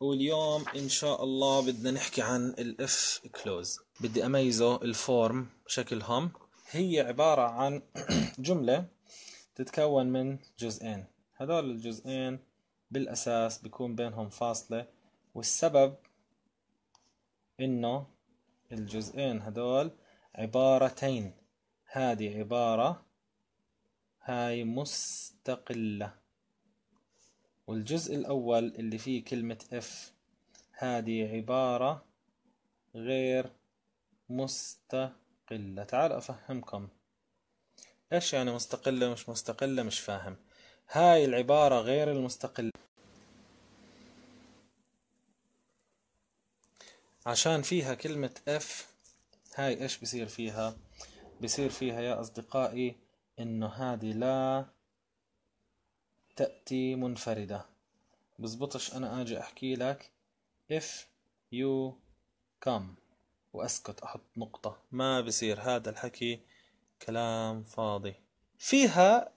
واليوم ان شاء الله بدنا نحكي عن الاف كلوز بدي اميزه الفورم شكلهم هي عبارة عن جملة تتكون من جزئين هدول الجزئين بالاساس بيكون بينهم فاصلة والسبب انه الجزئين هدول عبارتين هذه عبارة هاي مستقلة والجزء الأول اللي فيه كلمة F هذه عبارة غير مستقلة تعال أفهمكم إيش يعني مستقلة مش مستقلة مش فاهم هاي العبارة غير المستقلة عشان فيها كلمة F هاي إيش بصير فيها بصير فيها يا أصدقائي إنه هذه لا تأتي منفردة بزبطش أنا أجي أحكي لك if you come وأسكت أحط نقطة ما بصير هذا الحكي كلام فاضي فيها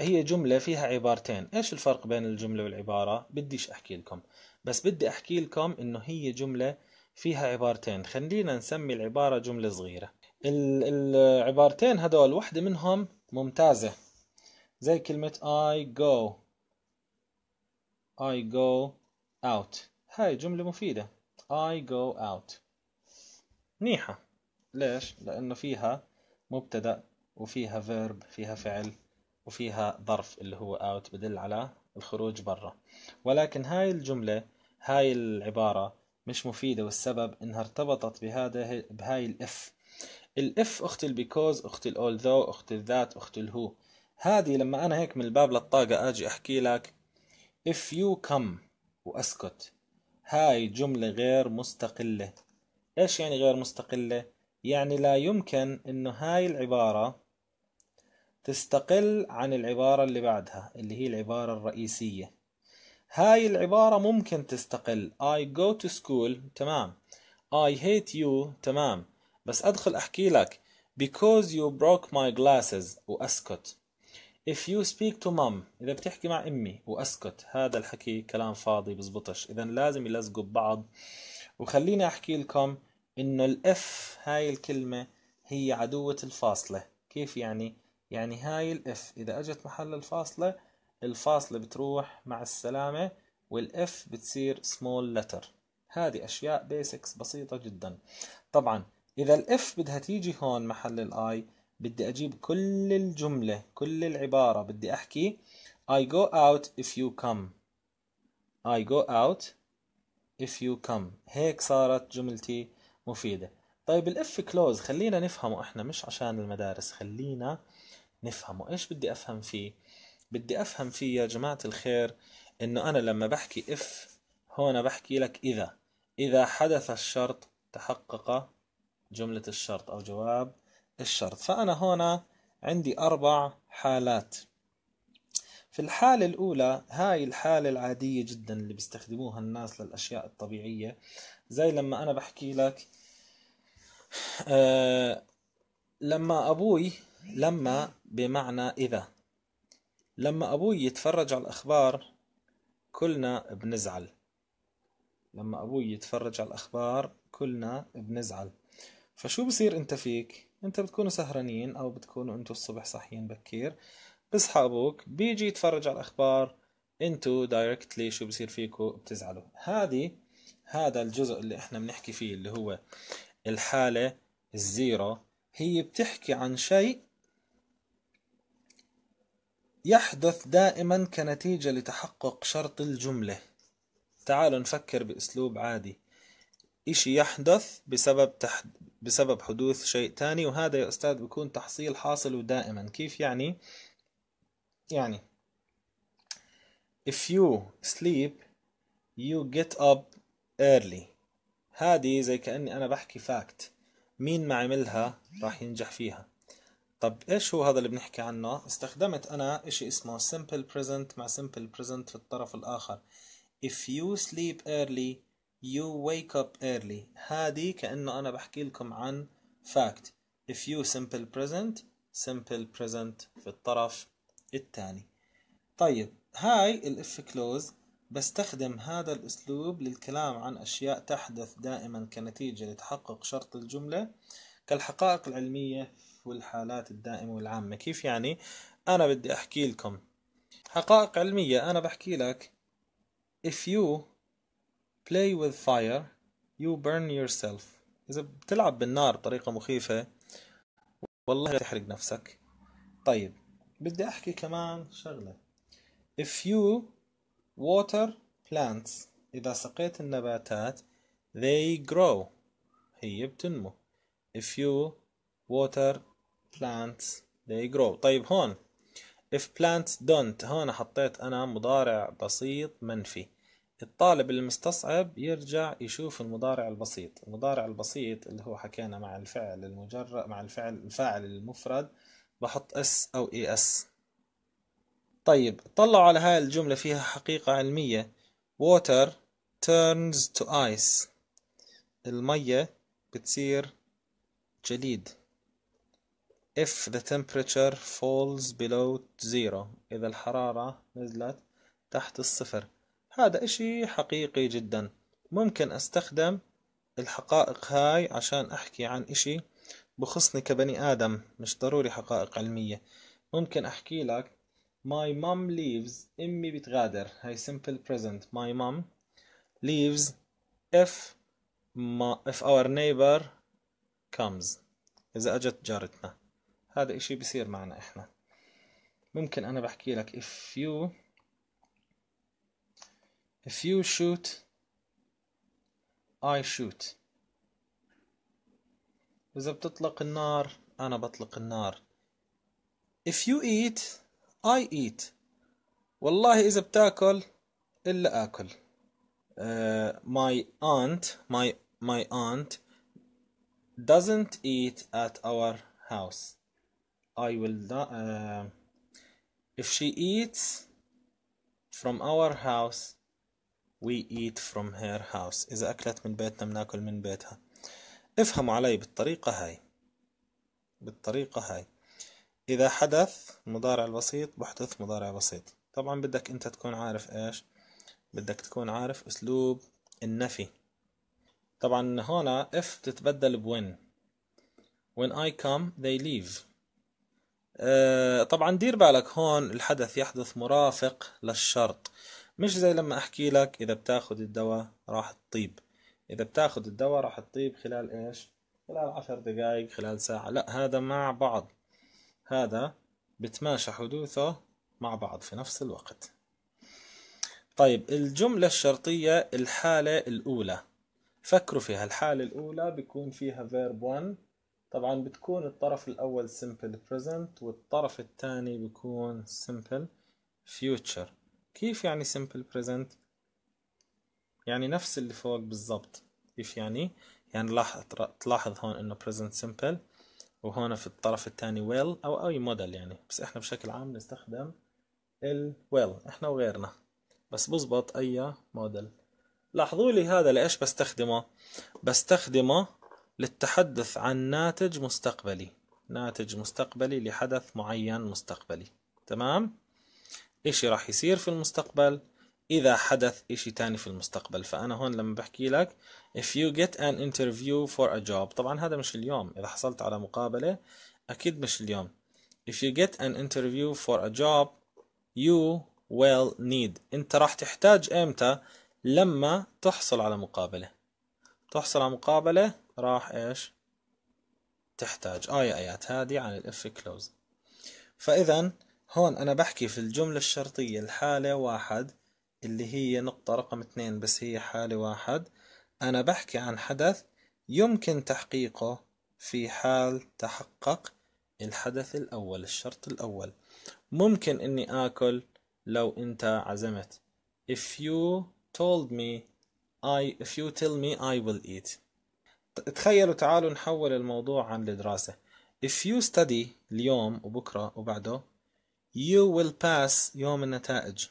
هي جملة فيها عبارتين إيش الفرق بين الجملة والعبارة بديش أحكي لكم بس بدي أحكي لكم إنه هي جملة فيها عبارتين خلينا نسمي العبارة جملة صغيرة العبارتين هدول واحدة منهم ممتازة زي كلمة I go I go out هاي جملة مفيدة I go out منيحة ليش؟ لأنه فيها مبتدأ وفيها verb فيها فعل وفيها ظرف اللي هو out بدل على الخروج برا ولكن هاي الجملة هاي العبارة مش مفيدة والسبب انها ارتبطت بهذا بهاي الاف الاف اخت البيكوز اخت الاولذو اخت الذات اخت الهو هذه لما أنا هيك من الباب للطاقة أجي أحكي لك if you come وأسكت هاي جملة غير مستقلة إيش يعني غير مستقلة؟ يعني لا يمكن إنه هاي العبارة تستقل عن العبارة اللي بعدها اللي هي العبارة الرئيسية هاي العبارة ممكن تستقل I go to school تمام I hate you تمام بس أدخل أحكي لك because you broke my glasses وأسكت If you speak to mom إذا بتحكي مع أمي وأسكت هذا الحكي كلام فاضي بزبطش إذا لازم يلزقوا ببعض وخليني أحكي لكم إنه الإف هاي الكلمة هي عدوة الفاصلة كيف يعني؟ يعني هاي الإف إذا أجت محل الفاصلة الفاصلة بتروح مع السلامة والإف بتصير سمول لتر هذه أشياء بيسكس بسيطة جدا طبعا إذا الإف بدها تيجي هون محل الآي بدي أجيب كل الجملة كل العبارة بدي أحكي I go out if you come I go out if you come هيك صارت جملتي مفيدة طيب الاف كلوز خلينا نفهمه احنا مش عشان المدارس خلينا نفهمه ايش بدي افهم فيه بدي افهم فيه يا جماعة الخير انه انا لما بحكي اف هون بحكي لك اذا اذا حدث الشرط تحقق جملة الشرط او جواب الشرط فأنا هنا عندي أربع حالات في الحالة الأولى هاي الحالة العادية جدا اللي بيستخدموها الناس للأشياء الطبيعية زي لما أنا بحكي لك آه لما أبوي لما بمعنى إذا لما أبوي يتفرج على الأخبار كلنا بنزعل لما أبوي يتفرج على الأخبار كلنا بنزعل فشو بصير انت فيك انت بتكونوا سهرانين او بتكونوا انتوا الصبح صاحيين بكير بصحى ابوك بيجي يتفرج على الاخبار انتوا دايركتلي شو بصير فيكو بتزعلوا هذه هذا الجزء اللي احنا بنحكي فيه اللي هو الحالة الزيرو هي بتحكي عن شيء يحدث دائما كنتيجة لتحقق شرط الجملة تعالوا نفكر بأسلوب عادي إشي يحدث بسبب تحد... بسبب حدوث شيء تاني وهذا يا أستاذ بيكون تحصيل حاصل ودائما كيف يعني يعني if you sleep you get up early هذه زي كأني أنا بحكي فاكت مين ما عملها راح ينجح فيها طب ايش هو هذا اللي بنحكي عنه استخدمت انا اشي اسمه simple present مع simple present في الطرف الاخر if you sleep early You wake up early هذه كأنه أنا بحكي لكم عن fact If you simple present simple present في الطرف الثاني طيب هاي الاف كلوز بستخدم هذا الأسلوب للكلام عن أشياء تحدث دائما كنتيجة لتحقق شرط الجملة كالحقائق العلمية والحالات الدائمة والعامة كيف يعني أنا بدي أحكي لكم حقائق علمية أنا بحكي لك if you play with fire you burn yourself إذا بتلعب بالنار بطريقة مخيفة والله تحرق نفسك طيب بدي أحكي كمان شغلة if you water plants إذا سقيت النباتات they grow هي بتنمو if you water plants they grow طيب هون if plants don't هون حطيت أنا مضارع بسيط منفي الطالب المستصعب يرجع يشوف المضارع البسيط المضارع البسيط اللي هو حكينا مع الفعل المجرد مع الفعل الفاعل المفرد بحط اس او اي e اس طيب طلعوا على هاي الجملة فيها حقيقة علمية water turns to ice المية بتصير جليد if the temperature falls below zero إذا الحرارة نزلت تحت الصفر هذا إشي حقيقي جدا ممكن أستخدم الحقائق هاي عشان أحكي عن إشي بخصني كبني آدم مش ضروري حقائق علمية ممكن أحكي لك My mom leaves أمي بتغادر هاي simple present My mom leaves if if our neighbor comes إذا أجت جارتنا هذا إشي بصير معنا إحنا ممكن أنا بحكي لك if you If you shoot, I shoot. إذا بتطلق النار أنا بطلق النار. If you eat, I eat. والله إذا بتاكل إلا آكل. Uh, my aunt, my my aunt doesn't eat at our house. I will not. Uh, if she eats from our house, we eat from her house إذا أكلت من بيتنا بناكل من بيتها افهموا علي بالطريقة هاي بالطريقة هاي إذا حدث مضارع البسيط بحدث مضارع بسيط طبعا بدك أنت تكون عارف إيش بدك تكون عارف أسلوب النفي طبعا هنا if بتتبدل ب when I come they leave آه، طبعا دير بالك هون الحدث يحدث مرافق للشرط مش زي لما احكي لك اذا بتاخد الدواء راح تطيب اذا بتاخد الدواء راح تطيب خلال ايش خلال عشر دقائق خلال ساعة لا هذا مع بعض هذا بتماشى حدوثه مع بعض في نفس الوقت طيب الجملة الشرطية الحالة الأولى فكروا فيها الحالة الأولى بيكون فيها verb 1 طبعا بتكون الطرف الأول simple present والطرف الثاني بيكون simple future كيف يعني simple present يعني نفس اللي فوق بالضبط كيف يعني يعني لاحظ تلاحظ هون انه present simple وهون في الطرف الثاني well او اي موديل يعني بس احنا بشكل عام نستخدم ال well احنا وغيرنا بس بزبط اي موديل لاحظوا لي هذا لايش بستخدمه بستخدمه للتحدث عن ناتج مستقبلي ناتج مستقبلي لحدث معين مستقبلي تمام إشي راح يصير في المستقبل إذا حدث إشي تاني في المستقبل فأنا هون لما بحكي لك if you get an interview for a job طبعا هذا مش اليوم إذا حصلت على مقابلة أكيد مش اليوم if you get an interview for a job you will need أنت راح تحتاج إمتى لما تحصل على مقابلة تحصل على مقابلة راح إيش تحتاج آية آيات هذه عن الإف كلوز فإذا هون أنا بحكي في الجملة الشرطية الحالة واحد اللي هي نقطة رقم اثنين بس هي حالة واحد أنا بحكي عن حدث يمكن تحقيقه في حال تحقق الحدث الأول الشرط الأول ممكن إني آكل لو أنت عزمت if you told me I if you tell me I will eat تخيلوا تعالوا نحول الموضوع عن الدراسة if you study اليوم وبكرة وبعده you will pass يوم النتائج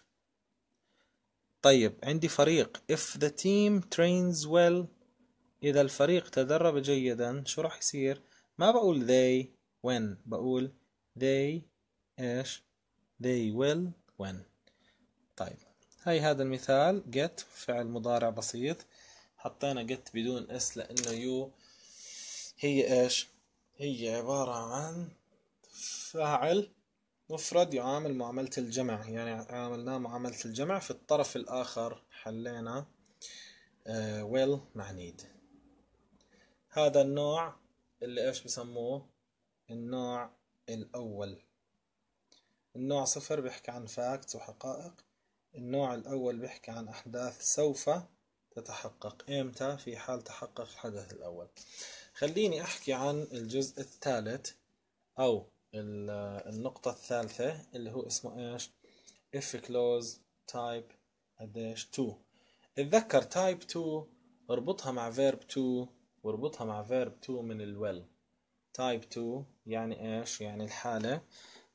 طيب عندي فريق if the team trains well إذا الفريق تدرب جيدا شو راح يصير ما بقول they when بقول they إيش they will when طيب هاي هذا المثال get فعل مضارع بسيط حطينا get بدون s لأنه you هي إيش هي عبارة عن فاعل مفرد يعامل معاملة الجمع يعني عاملناه معاملة الجمع في الطرف الآخر حلينا آه، will مع need هذا النوع اللي ايش بسموه النوع الأول النوع صفر بيحكي عن facts وحقائق النوع الأول بيحكي عن أحداث سوف تتحقق إمتى في حال تحقق الحدث الأول خليني أحكي عن الجزء الثالث أو النقطة الثالثة اللي هو اسمه ايش if close type قديش 2 اتذكر type 2 اربطها مع verb 2 واربطها مع verb 2 من well type 2 يعني ايش يعني الحالة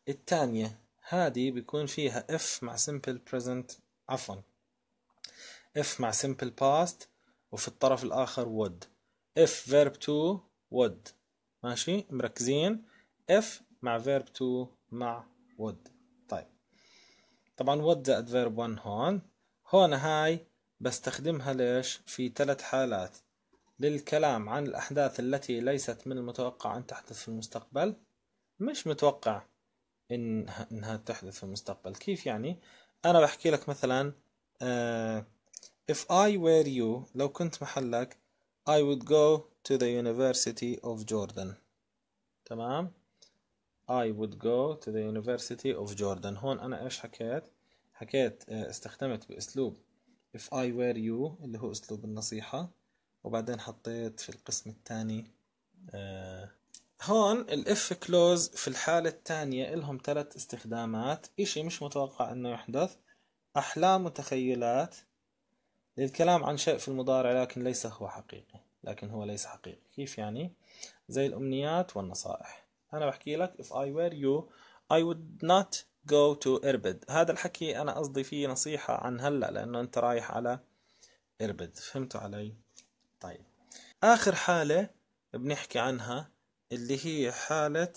الثانية هذه بيكون فيها if مع simple present عفوا if مع simple past وفي الطرف الآخر would if verb 2 would ماشي مركزين if مع verb to مع would طيب طبعا would زائد verb 1 هون هون هاي بستخدمها ليش في ثلاث حالات للكلام عن الأحداث التي ليست من المتوقع أن تحدث في المستقبل مش متوقع إن إنها تحدث في المستقبل كيف يعني أنا بحكي لك مثلا uh, if I were you لو كنت محلك I would go to the University of Jordan تمام I would go to the University of Jordan هون أنا إيش حكيت؟ حكيت آه، استخدمت بأسلوب if I were you اللي هو أسلوب النصيحة وبعدين حطيت في القسم الثاني آه، هون هون الاف كلوز في الحالة الثانية إلهم ثلاث استخدامات إشي مش متوقع إنه يحدث أحلام وتخيلات للكلام عن شيء في المضارع لكن ليس هو حقيقي لكن هو ليس حقيقي كيف يعني زي الأمنيات والنصائح انا بحكي لك if I were you I would not go to إربد هذا الحكي انا قصدي فيه نصيحة عن هلا لانه انت رايح على إربد فهمتوا علي طيب اخر حالة بنحكي عنها اللي هي حالة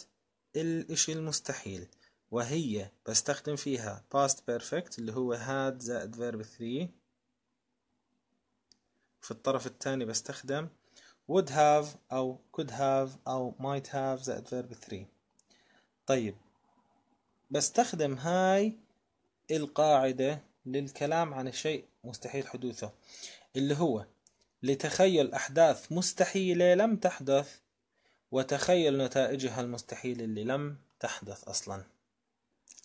الاشي المستحيل وهي بستخدم فيها past perfect اللي هو had زائد verb 3 في الطرف الثاني بستخدم would have أو could have أو might have زائد verb 3 طيب بستخدم هاي القاعدة للكلام عن الشيء مستحيل حدوثه اللي هو لتخيل أحداث مستحيلة لم تحدث وتخيل نتائجها المستحيلة اللي لم تحدث أصلا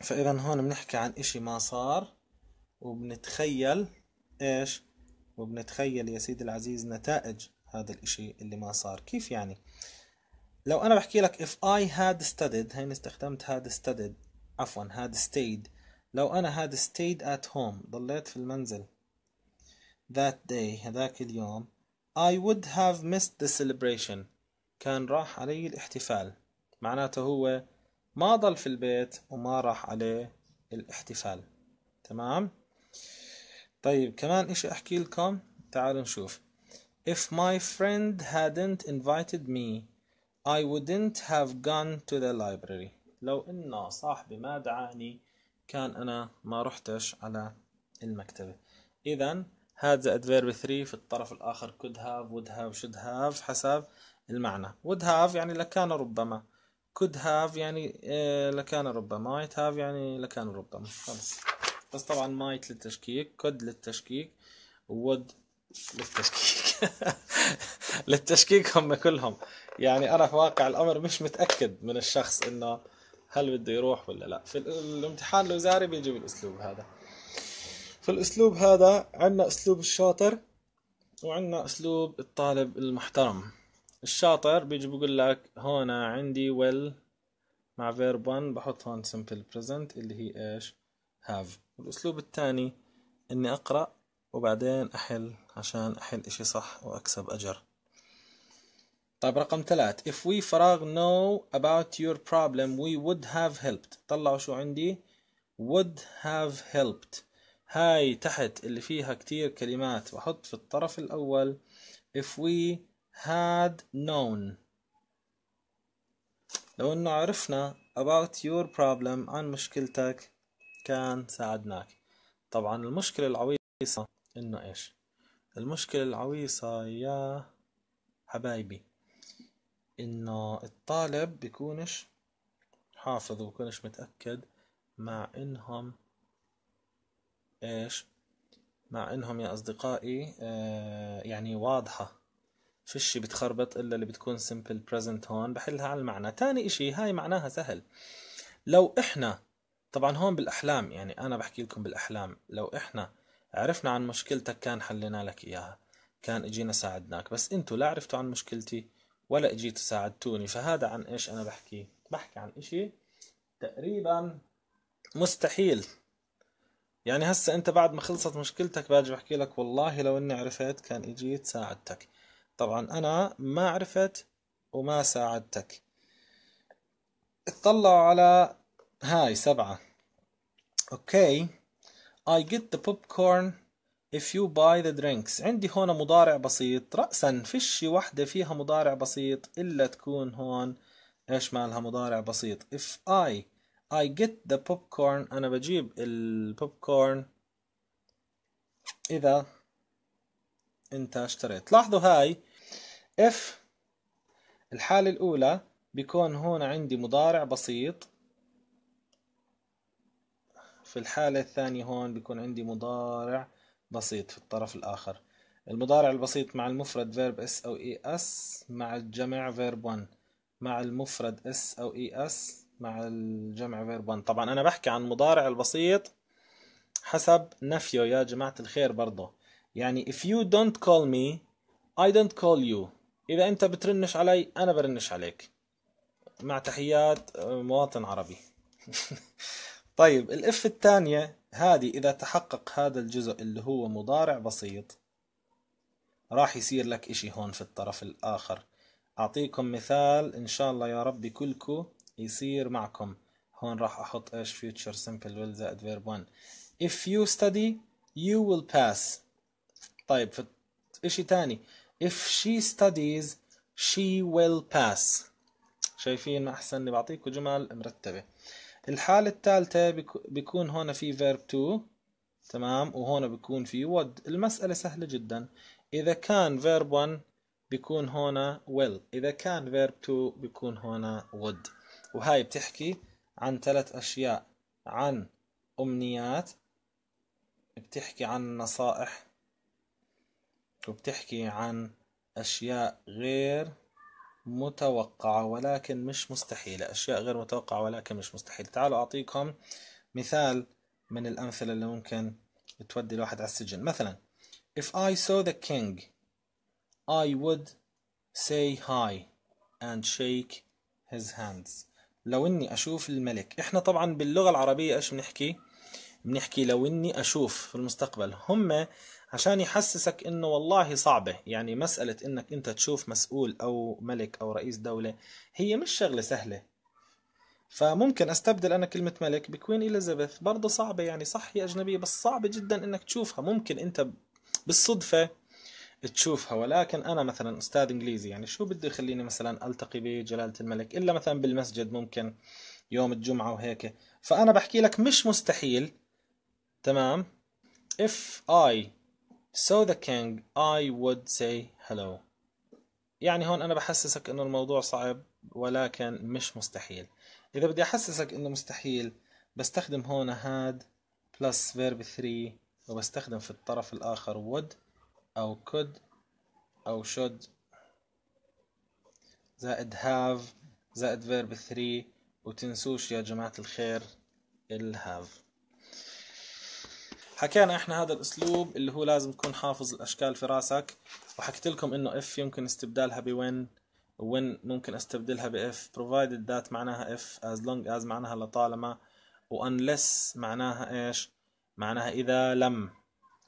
فإذا هون بنحكي عن إشي ما صار وبنتخيل إيش وبنتخيل يا سيدي العزيز نتائج هذا الإشي اللي ما صار كيف يعني لو أنا بحكي لك if I had studied هين استخدمت had studied عفوا had stayed لو أنا had stayed at home ضليت في المنزل that day هذاك اليوم I would have missed the celebration كان راح علي الاحتفال معناته هو ما ضل في البيت وما راح عليه الاحتفال تمام طيب كمان اشي احكي لكم تعالوا نشوف If my friend hadn't invited me I wouldn't have gone to the library لو إن صاحبي ما دعاني كان أنا ما رحتش على المكتبة إذا هذا adverb 3 في الطرف الآخر could have would have should have حسب المعنى would have يعني لكان ربما could have يعني آه، لكان ربما might have يعني لكان ربما خلص بس طبعا might للتشكيك could للتشكيك would للتشكيك للتشكيك هم كلهم يعني انا في واقع الامر مش متاكد من الشخص انه هل بده يروح ولا لا في الامتحان الوزاري بيجي بالاسلوب هذا في الاسلوب هذا عندنا اسلوب الشاطر وعندنا اسلوب الطالب المحترم الشاطر بيجي بيقول لك هون عندي ويل مع فيرب 1 بحط هون simple present اللي هي ايش have الاسلوب الثاني اني اقرا وبعدين أحل عشان أحل إشي صح وأكسب أجر طيب رقم ثلاث if we فراغ know about your problem we would have helped طلعوا شو عندي would have helped هاي تحت اللي فيها كتير كلمات بحط في الطرف الأول if we had known لو انه عرفنا about your problem عن مشكلتك كان ساعدناك طبعا المشكلة العويصة انه ايش المشكلة العويصة يا حبايبي انه الطالب بيكونش حافظ وبكونش متأكد مع انهم ايش مع انهم يا اصدقائي آه يعني واضحة فيش بتخربط الا اللي بتكون simple present هون بحلها على المعنى تاني اشي هاي معناها سهل لو احنا طبعا هون بالاحلام يعني انا بحكي لكم بالاحلام لو احنا عرفنا عن مشكلتك كان حلينا لك إياها كان إجينا ساعدناك بس أنتوا لا عرفتوا عن مشكلتي ولا إجيتوا ساعدتوني فهذا عن إيش أنا بحكي بحكي عن إشي تقريبا مستحيل يعني هسا أنت بعد ما خلصت مشكلتك باجي بحكي لك والله لو إني عرفت كان إجيت ساعدتك طبعا أنا ما عرفت وما ساعدتك اطلعوا على هاي سبعة اوكي I get the popcorn if you buy the drinks عندي هون مضارع بسيط رأسا فيش وحدة فيها مضارع بسيط إلا تكون هون إيش مالها مضارع بسيط if I I get the popcorn أنا بجيب البوب كورن إذا أنت اشتريت لاحظوا هاي if الحالة الأولى بيكون هون عندي مضارع بسيط في الحالة الثانية هون بيكون عندي مضارع بسيط في الطرف الآخر المضارع البسيط مع المفرد فيرب اس أو اي e اس مع الجمع فيرب 1 مع المفرد اس أو اي e اس مع الجمع فيرب 1 طبعا أنا بحكي عن المضارع البسيط حسب نفيه يا جماعة الخير برضه يعني if you don't call me I don't call you إذا أنت بترنش علي أنا برنش عليك مع تحيات مواطن عربي طيب الاف الثانية هذه إذا تحقق هذا الجزء اللي هو مضارع بسيط راح يصير لك إشي هون في الطرف الآخر أعطيكم مثال إن شاء الله يا رب كلكو يصير معكم هون راح أحط إيش future simple will زائد verb 1 if you study you will pass طيب في إشي تاني if she studies she will pass شايفين أحسن بعطيكم جمل مرتبة الحالة الثالثة بيكون هون في verb to تمام وهون بيكون في would المسألة سهلة جدا إذا كان verb 1 بيكون هون will إذا كان verb 2 بيكون هون would وهاي بتحكي عن ثلاث أشياء عن أمنيات بتحكي عن نصائح وبتحكي عن أشياء غير متوقعة ولكن مش مستحيلة أشياء غير متوقعة ولكن مش مستحيلة تعالوا أعطيكم مثال من الأمثلة اللي ممكن تودي الواحد على السجن مثلا If I saw the king I would say hi and shake his hands لو اني اشوف الملك احنا طبعا باللغة العربية ايش بنحكي بنحكي لو اني اشوف في المستقبل هم عشان يحسسك انه والله صعبة يعني مسألة انك انت تشوف مسؤول او ملك او رئيس دولة هي مش شغلة سهلة فممكن استبدل انا كلمة ملك بكوين اليزابيث برضه صعبة يعني صح هي اجنبية بس صعبة جدا انك تشوفها ممكن انت بالصدفة تشوفها ولكن انا مثلا استاذ انجليزي يعني شو بده يخليني مثلا التقي بجلالة الملك الا مثلا بالمسجد ممكن يوم الجمعة وهيك فانا بحكي لك مش مستحيل تمام if I So the king I would say hello يعني هون أنا بحسسك إنه الموضوع صعب ولكن مش مستحيل إذا بدي أحسسك إنه مستحيل بستخدم هون هاد plus verb 3 وبستخدم في الطرف الآخر would أو could أو should زائد have زائد verb 3 وتنسوش يا جماعة الخير الهاف حكينا احنا هذا الاسلوب اللي هو لازم تكون حافظ الاشكال في راسك وحكيت لكم انه اف يمكن استبدالها بوين وين ممكن استبدلها باف provided that معناها اف as long as معناها لطالما وانلس معناها ايش معناها اذا لم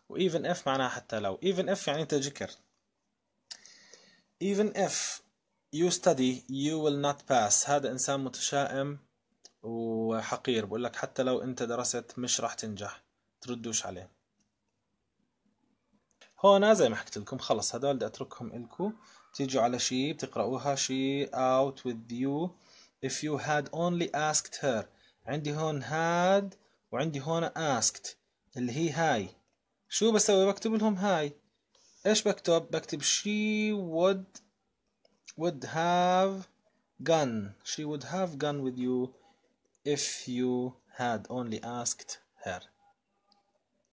وايفن اف معناها حتى لو ايفن اف يعني جكر even if you study you will not pass هذا انسان متشائم وحقير بقول لك حتى لو انت درست مش راح تنجح تردوش عليه هون زي ما حكيت لكم خلص هدول بدي اتركهم الكم تيجوا على شي بتقرأوها she out with you if you had only asked her عندي هون had وعندي هون asked اللي هي هاي شو بسوي بكتب لهم هاي ايش بكتب بكتب she would would have gun she would have gone with you if you had only asked her